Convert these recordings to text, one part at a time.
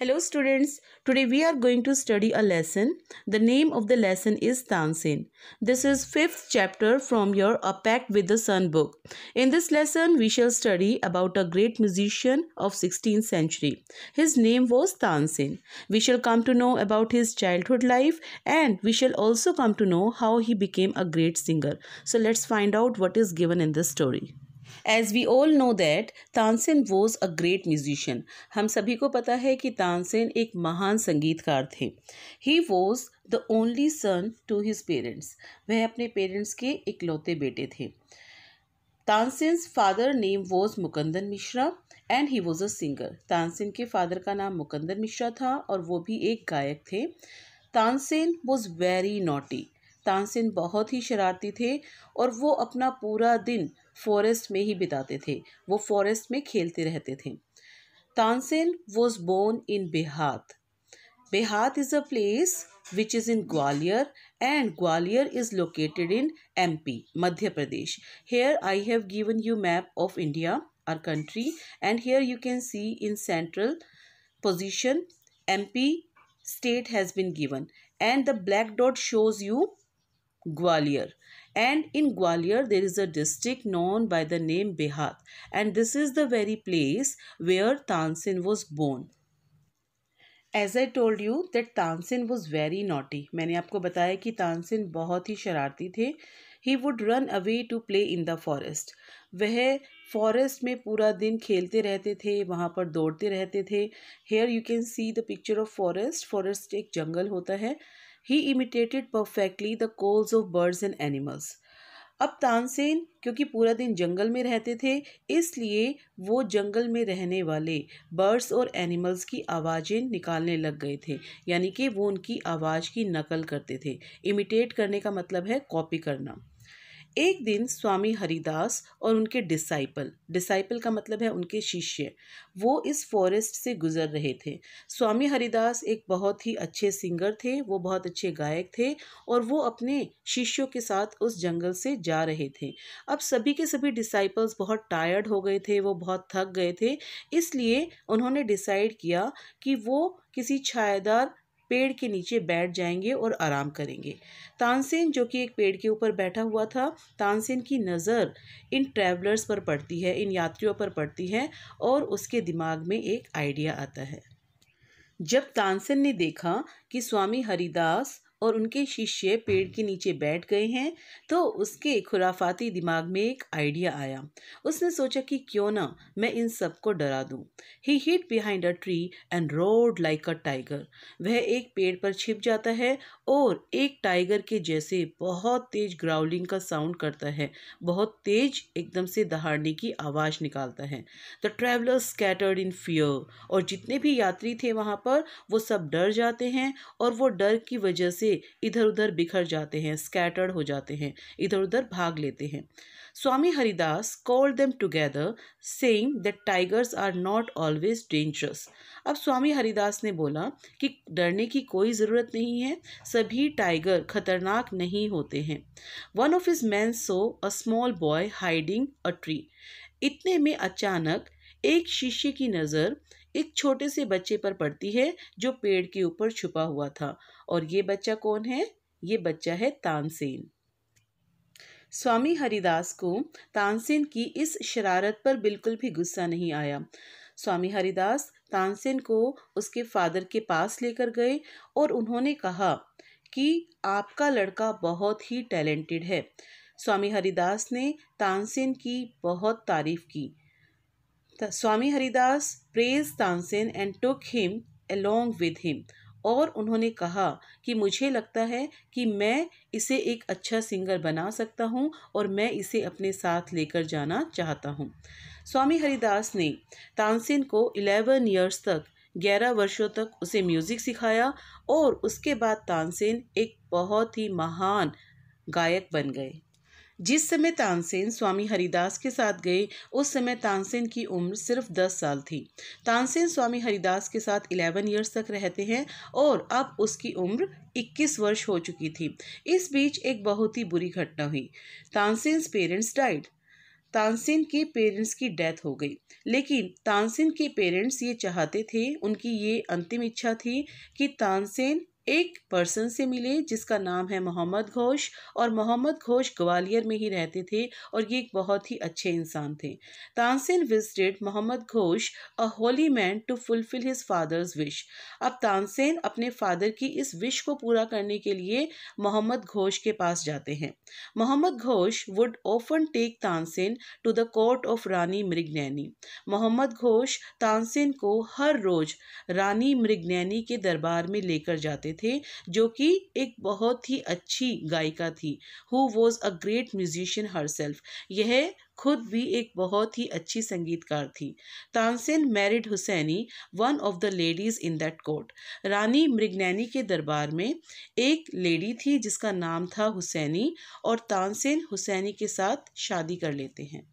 Hello students, today we are going to study a lesson. The name of the lesson is Tansin. This is 5th chapter from your A Pact with the Sun book. In this lesson, we shall study about a great musician of 16th century. His name was Tansin. We shall come to know about his childhood life and we shall also come to know how he became a great singer. So let's find out what is given in this story. As we all know that Tansen was a great musician हम सभी को पता है कि तानसेन एक महान संगीतकार थे he was the only son to his parents वह अपने पेरेंट्स के इकलौते बेटे थे Tansen's father name was Mukundan Mishra and he was a singer Tansen के फादर का नाम मुकंदन मिश्रा था और वो भी एक गायक थे Tansen was very naughty Tansen बहुत ही शरारती थे और वो अपना पूरा दिन फॉरेस्ट में ही बिताते थे वो फॉरेस्ट में खेलते रहते थे Tansen was born in Behat Behat is a place which is in Gwalior and Gwalior is located in M P Madhya Pradesh here I have given you map of India our country and here you can see in central position M P state has been given and the black dot shows you Gwalior and in Gwalior there is a district known by the name Behat and this is the very place where Tansen was born as I told you that Tansen was very naughty मैंने आपको बताया कि तानसिन बहुत ही शरारती थे he would run away to play in the forest वह forest में पूरा दिन खेलते रहते थे वहाँ पर दौड़ते रहते थे here you can see the picture of forest forest एक जंगल होता है he imitated perfectly the calls of birds and animals अब तानसेन क्योंकि पूरा दिन जंगल में रहते थे इसलिए वो जंगल में रहने वाले बर्ड्स और एनिमल्स की आवाज़ें निकालने लग गए थे यानी कि वो उनकी आवाज़ की नकल करते थे इमिटेट करने का मतलब है कॉपी करना एक दिन स्वामी हरिदास और उनके डिसाइपल डिसाइपल का मतलब है उनके शिष्य वो इस फॉरेस्ट से गुजर रहे थे स्वामी हरिदास एक बहुत ही अच्छे सिंगर थे वो बहुत अच्छे गायक थे और वो अपने शिष्यों के साथ उस जंगल से जा रहे थे अब सभी के सभी डिसाइपल्स बहुत टायर्ड हो गए थे वो बहुत थक गए थे इसलिए उन्होंने डिसाइड किया कि वो किसी छायादार पेड़ के नीचे बैठ जाएंगे और आराम करेंगे तानसेन जो कि एक पेड़ के ऊपर बैठा हुआ था तानसेन की नज़र इन ट्रैवलर्स पर पड़ती है इन यात्रियों पर पड़ती है और उसके दिमाग में एक आइडिया आता है जब तानसेन ने देखा कि स्वामी हरिदास और उनके शिष्य पेड़ हम्म। के नीचे बैठ गए हैं तो उसके खुराफाती दिमाग में एक आइडिया आया उसने सोचा कि क्यों ना मैं इन सबको डरा दूं। He hit behind a tree and roared like a tiger वह एक पेड़ पर छिप जाता है और एक टाइगर के जैसे बहुत तेज ग्राउलिंग का साउंड करता है बहुत तेज एकदम से दहाड़ने की आवाज़ निकालता है the traveller scattered in fear और जितने भी यात्री थे वहाँ पर वो सब डर जाते हैं और वो डर की वजह से इधर उधर बिखर जाते हैं स्कैटर्ड हो जाते हैं इधर उधर भाग लेते हैं Swami Haridas call them together saying that tigers are not always dangerous अब स्वामी हरिदास ने बोला कि डरने की कोई ज़रूरत नहीं है सभी टाइगर खतरनाक नहीं होते हैं one of his man saw a small boy hiding a tree इतने में अचानक एक शीशे की नज़र एक छोटे से बच्चे पर पड़ती है जो पेड़ के ऊपर छुपा हुआ था और ये बच्चा कौन है ये बच्चा है तानसेन स्वामी हरिदास को तानसेन की इस शरारत पर बिल्कुल भी गुस्सा नहीं आया स्वामी हरिदास तानसेन को उसके फादर के पास लेकर गए और उन्होंने कहा कि आपका लड़का बहुत ही टैलेंटेड है स्वामी हरिदास ने तानसेन की बहुत तारीफ की The Swami Haridas praise Tansen and took him along with him और उन्होंने कहा कि मुझे लगता है कि मैं इसे एक अच्छा सिंगर बना सकता हूँ और मैं इसे अपने साथ लेकर जाना चाहता हूँ स्वामी हरिदास ने तानसेन को 11 ईयर्स तक 11 वर्षों तक उसे म्यूज़िक सिखाया और उसके बाद तानसेन एक बहुत ही महान गायक बन गए जिस समय तानसेन स्वामी हरिदास के साथ गए उस समय तानसेन की उम्र सिर्फ दस साल थी तानसेन स्वामी हरिदास के साथ इलेवन ईयर्स तक रहते हैं और अब उसकी उम्र इक्कीस वर्ष हो चुकी थी इस बीच एक बहुत ही बुरी घटना हुई तानसेन पेरेंट्स डाइड तानसेन के पेरेंट्स की डेथ हो गई लेकिन तानसेन के पेरेंट्स ये चाहते थे उनकी ये अंतिम इच्छा थी कि तानसेन एक पर्सन से मिले जिसका नाम है मोहम्मद घोष और मोहम्मद घोष ग्वालियर में ही रहते थे और ये एक बहुत ही अच्छे इंसान थे Tansen visited Mohammad Ghosh a holy man to fulfil his father's wish अब तानसेन अपने फादर की इस विश को पूरा करने के लिए मोहम्मद घोष के पास जाते हैं Mohammad Ghosh would often take Tansen to the court of Rani Mrignaini Mohammad Ghosh Tansen को हर रोज रानी मृगनैनी के दरबार में लेकर जाते थे जो कि एक बहुत ही अच्छी गायिका थी who was a great musician herself यह खुद भी एक बहुत ही अच्छी संगीतकार थी Tansen married Husaini one of the ladies in that court Rani Mrignaini के दरबार में एक लेडी थी जिसका नाम था हुसैनी और तानसेन हुसैनी के साथ शादी कर लेते हैं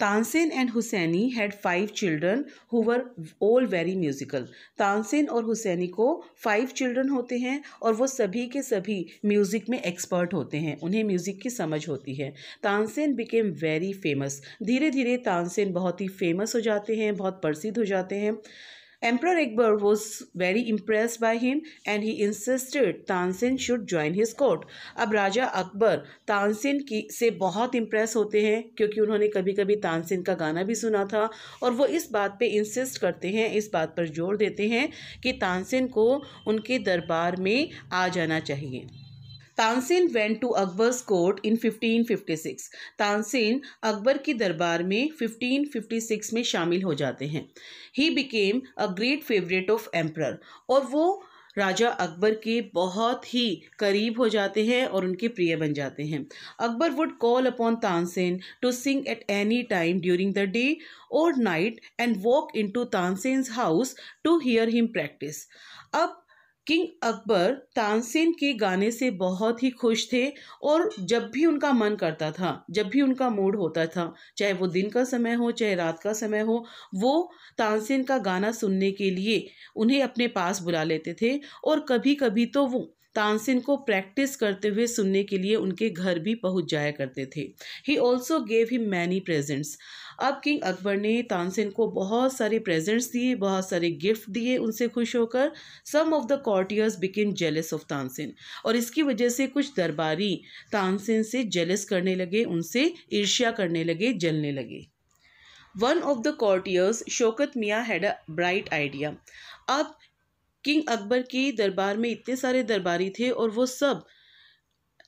Tansen and Husaini had five children who were all very musical Tansen और हुसैनी को फाइव चिल्ड्रन होते हैं और वो सभी के सभी म्यूज़िक में एक्सपर्ट होते हैं उन्हें म्यूज़िक की समझ होती है तानसेन बिकेम वेरी फेमस धीरे धीरे तानसेन बहुत ही फेमस हो जाते हैं बहुत प्रसिद्ध हो जाते हैं Emperor Akbar was very impressed by him and he insisted Tansen should join his court. अब राजा अकबर तानसेन की से बहुत इम्प्रेस होते हैं क्योंकि उन्होंने कभी कभी तानसेन का गाना भी सुना था और वो इस बात पे इंसिस्ट करते हैं इस बात पर जोर देते हैं कि तानसेन को उनके दरबार में आ जाना चाहिए Tansen went to Akbar's court in 1556 Tansen Akbar के दरबार में 1556 में शामिल हो जाते हैं he became a great favourite of emperor और वो राजा अकबर के बहुत ही करीब हो जाते हैं और उनके प्रिय बन जाते हैं Akbar would call upon Tansen to sing at any time during the day और night and walk in to Tansen house to hear him practise अब किंग अकबर तानसेन के गाने से बहुत ही खुश थे और जब भी उनका मन करता था जब भी उनका मूड होता था चाहे वो दिन का समय हो चाहे रात का समय हो वो तानसेन का गाना सुनने के लिए उन्हें अपने पास बुला लेते थे और कभी कभी तो वो तानसेन को प्रैक्टिस करते हुए सुनने के लिए उनके घर भी पहुंच जाया करते थे he also gave he many presents अब किंग अकबर ने तानसेन को बहुत सारे प्रेजेंट्स दिए बहुत सारे गिफ्ट दिए उनसे खुश होकर some of the courtiers became jealous of Tansen और इसकी वजह से कुछ दरबारी तानसेन से जेलस करने लगे उनसे ईर्ष्या करने लगे जलने लगे one of the courtiers Shaukat Miyan had a bright idea अब किंग अकबर के दरबार में इतने सारे दरबारी थे और वो सब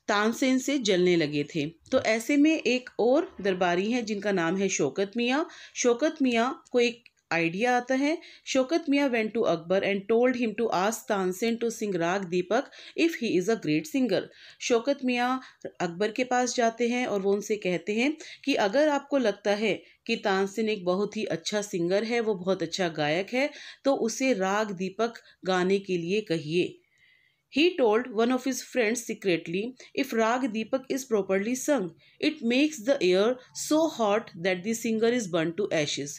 तानसेन से जलने लगे थे तो ऐसे में एक और दरबारी हैं जिनका नाम है शौकत मियाँ शौकत मियाँ को एक आइडिया आता है Shaukat Miyan went to Akbar and told him to ask Tansen to sing raag Deepak if he is a great singer Shaukat Miyan Akbar के पास जाते हैं और वो उनसे कहते हैं कि अगर आपको लगता है कि तानसेन एक बहुत ही अच्छा सिंगर है वो बहुत अच्छा गायक है तो उसे राग दीपक गाने के लिए कहिए he told one of his friends secretly if raag Deepak is properly sung it makes the air so hot that singer is burn to to ashes.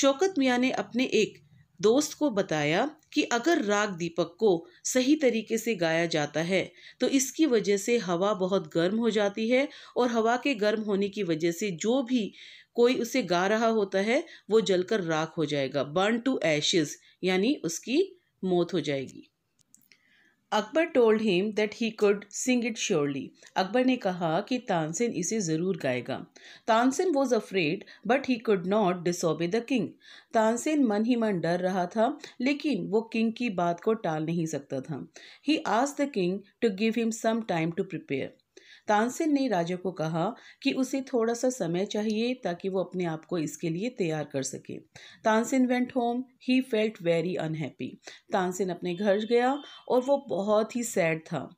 Shaukat Miyan ने अपने एक दोस्त को बताया कि अगर राग दीपक को सही तरीके से गाया जाता है तो इसकी वजह से हवा बहुत गर्म हो जाती है और हवा के गर्म होने की वजह से जो भी कोई उसे गा रहा होता है वो जलकर राख हो जाएगा बर्न टू एशेज यानी उसकी मौत हो जाएगी Akbar told him that he could sing it surely Akbar ने कहा कि तानसेन इसे ज़रूर गाएगा Tansen was afraid but he could not disobey the king Tansen मन ही मन डर रहा था लेकिन वो किंग की बात को टाल नहीं सकता था ही आज the king to give him some time to prepare Tansen ने राजा को कहा कि उसे थोड़ा सा समय चाहिए ताकि वो अपने आप को इसके लिए तैयार कर सके Tansen went home he felt very unhappy Tansen अपने घर गया और वो बहुत ही सैड था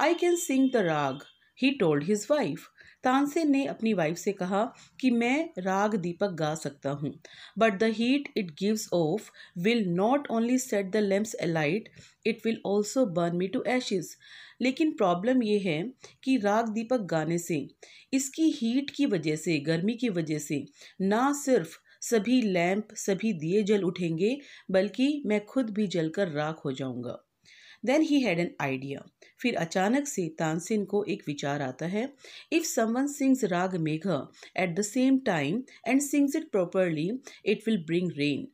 I can sing the raag he told his wife Tansen ने अपनी वाइफ से कहा कि मैं राग दीपक गा सकता हूँ but the heat it gives off will not only set the lamps alight it will also burn me to ashes लेकिन प्रॉब्लम ये है कि राग दीपक गाने से इसकी हीट की वजह से गर्मी की वजह से ना सिर्फ सभी लैंप सभी दिए जल उठेंगे बल्कि मैं खुद भी जलकर राख हो जाऊंगा then he had an idea फिर अचानक से तानसेन को एक विचार आता है if someone sings raag Megh at the same time and sings it properly it will bring rain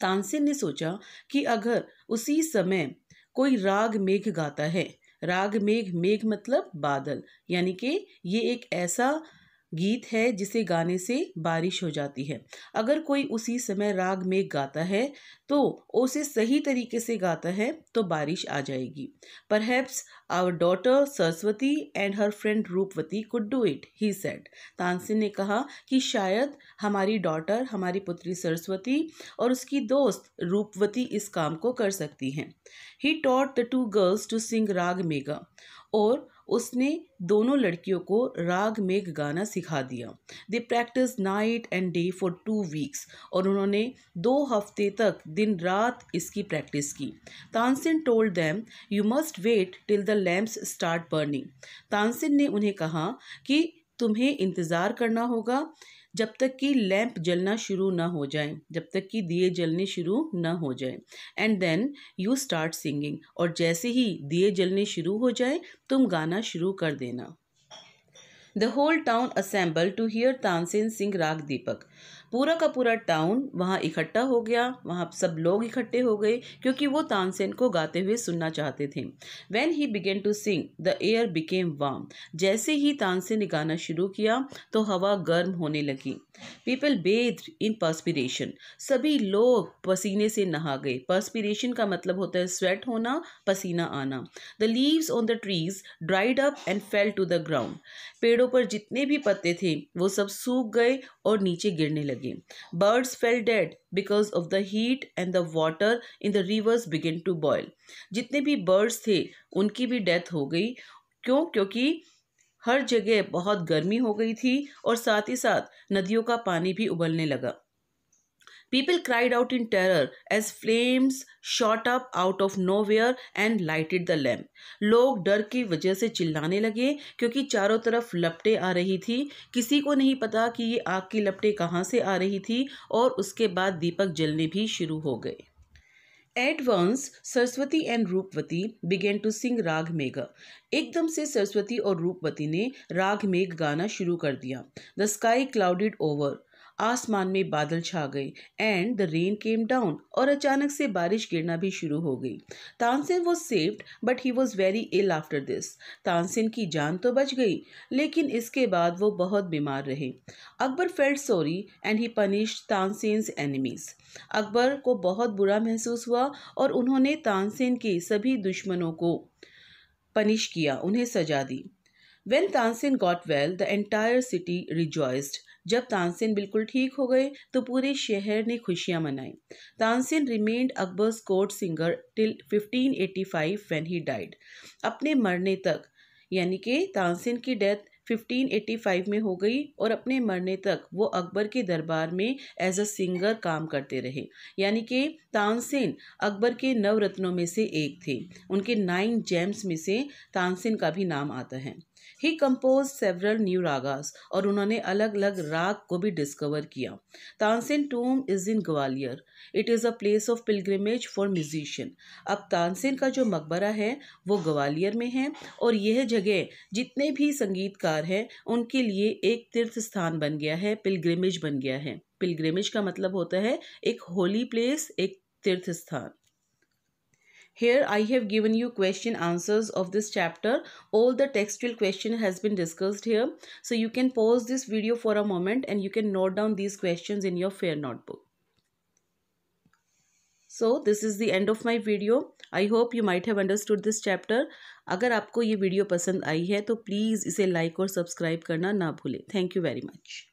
Tansen ने सोचा कि अगर उसी समय कोई राग मेघ गाता है राग मेघ मेघ मतलब बादल यानी कि ये एक ऐसा गीत है जिसे गाने से बारिश हो जाती है अगर कोई उसी समय राग में गाता है तो उसे सही तरीके से गाता है तो बारिश आ जाएगी पर perhaps our daughter Saraswati and her friend Rupvati could do it he said Tansen ने कहा कि शायद हमारी डॉटर हमारी पुत्री सरस्वती और उसकी दोस्त रूपवती इस काम को कर सकती हैं he taught the two girls to sing raag Megha और उसने दोनों लड़कियों को राग मेघ गाना सिखा दिया they practise night and day for two weeks और उन्होंने दो हफ्ते तक दिन रात इसकी प्रैक्टिस की Tansen told them you must wait till the lamps start burning Tansen ने उन्हें कहा कि तुम्हें इंतज़ार करना होगा जब तक कि लैंप जलना शुरू ना हो जाए जब तक कि दिए जलने शुरू ना हो जाए and then you start singing और जैसे ही दिए जलने शुरू हो जाए तुम गाना शुरू कर देना the whole town assemble to hear Tansen sing raag Deepak पूरा का पूरा टाउन वहाँ इकट्ठा हो गया वहाँ सब लोग इकट्ठे हो गए क्योंकि वो तानसेन को गाते हुए सुनना चाहते थे when he began to sing the air became warm जैसे ही तानसेन ने गाना शुरू किया तो हवा गर्म होने लगी पीपल बेथ इन पर्स्पिरेशन सभी लोग पसीने से नहा गए पर्स्पिरेशन का मतलब होता है स्वेट होना पसीना आना the leaves on the trees dried up and fell to the ground पेड़ों पर जितने भी पत्ते थे वो सब सूख गए और नीचे गिरने लगे लगी birds fell dead because of the heat and the water in the rivers begin to boil जितने भी बर्ड्स थे उनकी भी डेथ हो गई क्यों क्योंकि हर जगह बहुत गर्मी हो गई थी और साथ ही साथ नदियों का पानी भी उबलने लगा People cried out in terror as flames shot up out of nowhere and lighted the lamp. लोग डर की वजह से चिल्लाने लगे क्योंकि चारों तरफ लपटे आ रही थी किसी को नहीं पता कि ये आग की लपटे कहाँ से आ रही थी और उसके बाद दीपक जलने भी शुरू हो गए at once Saraswati and Rupvati began to sing राग मेघ एकदम से सरस्वती और रूपवती ने राग मेघ गाना शुरू कर दिया द स्काई क्लाउडेड ओवर आसमान में बादल छा गए and the rain came down और अचानक से बारिश गिरना भी शुरू हो गई Tansen was saved but he was very ill after this Tansen की जान तो बच गई लेकिन इसके बाद वो बहुत बीमार रहे Akbar felt sorry and he punished Tansen enemies Akbar को बहुत बुरा महसूस हुआ और उन्होंने तानसेन के सभी दुश्मनों को पनिश किया उन्हें सजा दी when Tansen got well the entire city rejoiced जब तानसेन बिल्कुल ठीक हो गए तो पूरे शहर ने खुशियां मनाई Tansen remained Akbar's court singer till 1585 when he died अपने मरने तक यानी कि तानसेन की डेथ 1585 में हो गई और अपने मरने तक वो अकबर के दरबार में एज अ सिंगर काम करते रहे यानी कि तानसेन अकबर के नवरत्नों में से एक थे उनके नाइन जेम्स में से तानसेन का भी नाम आता है he composed several new ragas और उन्होंने अलग अलग राग को भी डिस्कवर किया Tansen tomb is in Gwalior it is a place of pilgrimage for musician अब तानसेन का जो मकबरा है वो ग्वालियर में है और यह जगह जितने भी संगीतकार हैं उनके लिए एक तीर्थ स्थान बन गया है पिलग्रिमेज बन गया है पिलग्रिमेज का मतलब होता है एक होली प्लेस एक तीर्थ स्थान Here I have given you question answers of this chapter. All the textual question has been discussed here. So you can pause this video for a moment and you can note down these questions in your FAIR notebook. So this is the end of my video I hope you might have understood this chapter अगर आपको ये video पसंद आई है तो please इसे like और subscribe करना ना भूलें थैंक यू वेरी मच